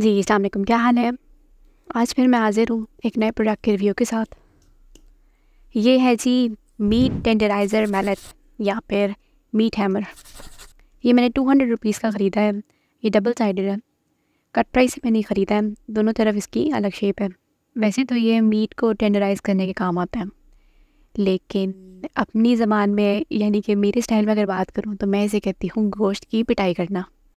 जी अलकुम क्या हाल है आज फिर मैं हाज़िर हूँ एक नए प्रोडक्ट के रिव्यू के साथ ये है जी मीट टेंडराइज़र मैलेट या फिर मीट हैमर ये मैंने टू हंड्रेड रुपीज़ का ख़रीदा है ये डबल साइडेड है कट प्राइस से मैंने ख़रीदा है दोनों तरफ इसकी अलग शेप है वैसे तो ये मीट को टेंडराइज़ करने के काम आता है लेकिन अपनी ज़बान में यानी कि मेरे स्टाइल में अगर बात करूँ तो मैं इसे कहती हूँ गोश्त की पिटाई करना